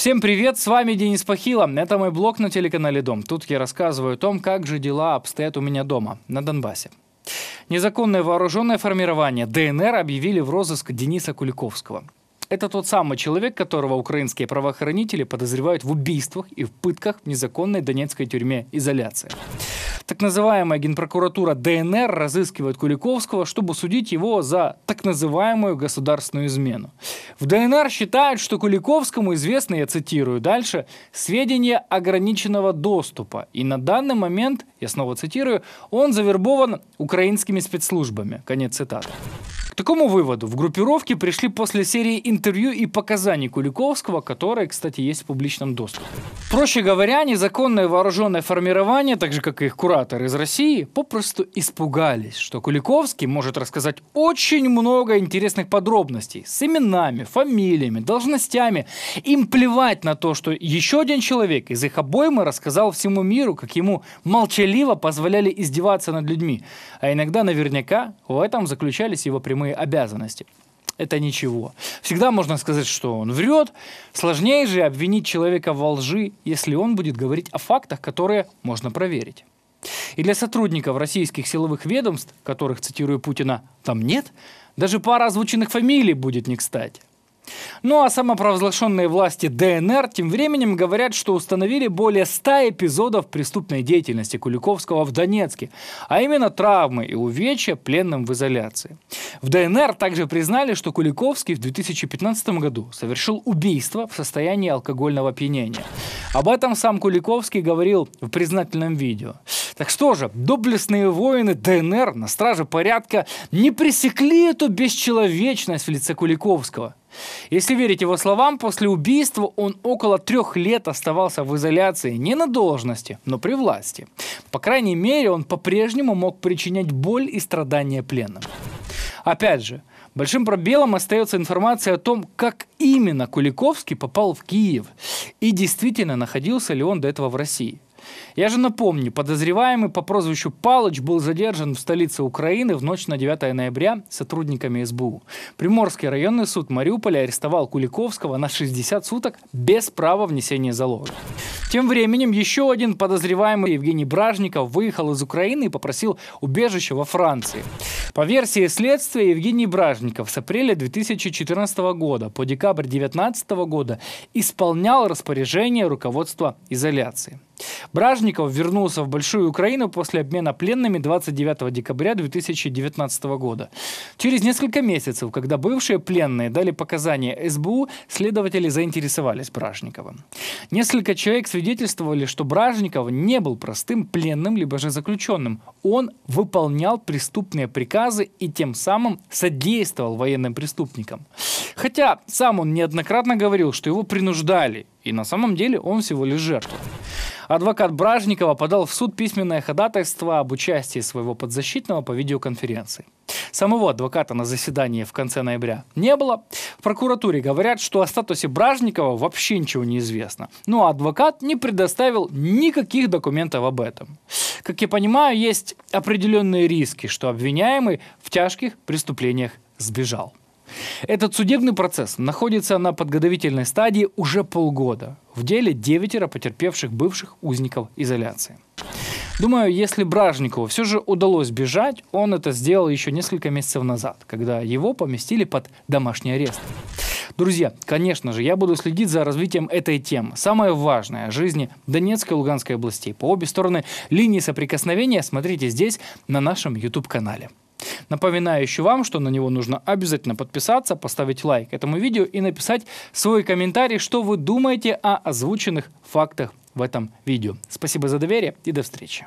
Всем привет, с вами Денис Пахила. Это мой блог на телеканале «Дом». Тут я рассказываю о том, как же дела обстоят у меня дома, на Донбассе. Незаконное вооруженное формирование ДНР объявили в розыск Дениса Куликовского. Это тот самый человек, которого украинские правоохранители подозревают в убийствах и в пытках в незаконной донецкой тюрьме изоляции. Так называемая генпрокуратура ДНР разыскивает Куликовского, чтобы судить его за так называемую государственную измену. В ДНР считают, что Куликовскому известны, я цитирую дальше, сведения ограниченного доступа. И на данный момент, я снова цитирую, он завербован украинскими спецслужбами. Конец цитаты. К такому выводу в группировке пришли после серии интервью и показаний Куликовского, которые, кстати, есть в публичном доступе. Проще говоря, незаконное вооруженное формирование, так же как и их куратор из России, попросту испугались, что Куликовский может рассказать очень много интересных подробностей с именами, фамилиями, должностями. Им плевать на то, что еще один человек из их обоймы рассказал всему миру, как ему молчаливо позволяли издеваться над людьми. А иногда наверняка в этом заключались его прямые прямые обязанности. Это ничего. Всегда можно сказать, что он врет. Сложнее же обвинить человека во лжи, если он будет говорить о фактах, которые можно проверить. И для сотрудников российских силовых ведомств, которых, цитирую Путина, там нет, даже пара озвученных фамилий будет не кстати. Ну а самопровозглашенные власти ДНР тем временем говорят, что установили более 100 эпизодов преступной деятельности Куликовского в Донецке, а именно травмы и увечья пленным в изоляции. В ДНР также признали, что Куликовский в 2015 году совершил убийство в состоянии алкогольного опьянения. Об этом сам Куликовский говорил в признательном видео. Так что же, доблестные воины ДНР на страже порядка не пресекли эту бесчеловечность в лице Куликовского. Если верить его словам, после убийства он около трех лет оставался в изоляции не на должности, но при власти. По крайней мере, он по-прежнему мог причинять боль и страдания пленным. Опять же, Большим пробелом остается информация о том, как именно Куликовский попал в Киев и действительно находился ли он до этого в России. Я же напомню, подозреваемый по прозвищу Палыч был задержан в столице Украины в ночь на 9 ноября сотрудниками СБУ. Приморский районный суд Мариуполя арестовал Куликовского на 60 суток без права внесения залога. Тем временем еще один подозреваемый Евгений Бражников выехал из Украины и попросил убежище во Франции. По версии следствия, Евгений Бражников с апреля 2014 года по декабрь 2019 года исполнял распоряжение руководства изоляции. Бражников вернулся в Большую Украину после обмена пленными 29 декабря 2019 года. Через несколько месяцев, когда бывшие пленные дали показания СБУ, следователи заинтересовались Бражниковым. Несколько человек свидетельствовали, что Бражников не был простым пленным либо же заключенным. Он выполнял преступные приказы и тем самым содействовал военным преступникам. Хотя сам он неоднократно говорил, что его принуждали, и на самом деле он всего лишь жертва. Адвокат Бражникова подал в суд письменное ходатайство об участии своего подзащитного по видеоконференции. Самого адвоката на заседании в конце ноября не было. В прокуратуре говорят, что о статусе Бражникова вообще ничего не известно. Но адвокат не предоставил никаких документов об этом. Как я понимаю, есть определенные риски, что обвиняемый в тяжких преступлениях сбежал. Этот судебный процесс находится на подготовительной стадии уже полгода. В деле девятеро потерпевших бывших узников изоляции. Думаю, если Бражникову все же удалось бежать, он это сделал еще несколько месяцев назад, когда его поместили под домашний арест. Друзья, конечно же, я буду следить за развитием этой темы. Самое важное о жизни Донецкой и Луганской областей по обе стороны линии соприкосновения смотрите здесь, на нашем YouTube-канале. Напоминаю еще вам, что на него нужно обязательно подписаться, поставить лайк этому видео и написать свой комментарий, что вы думаете о озвученных фактах в этом видео. Спасибо за доверие и до встречи.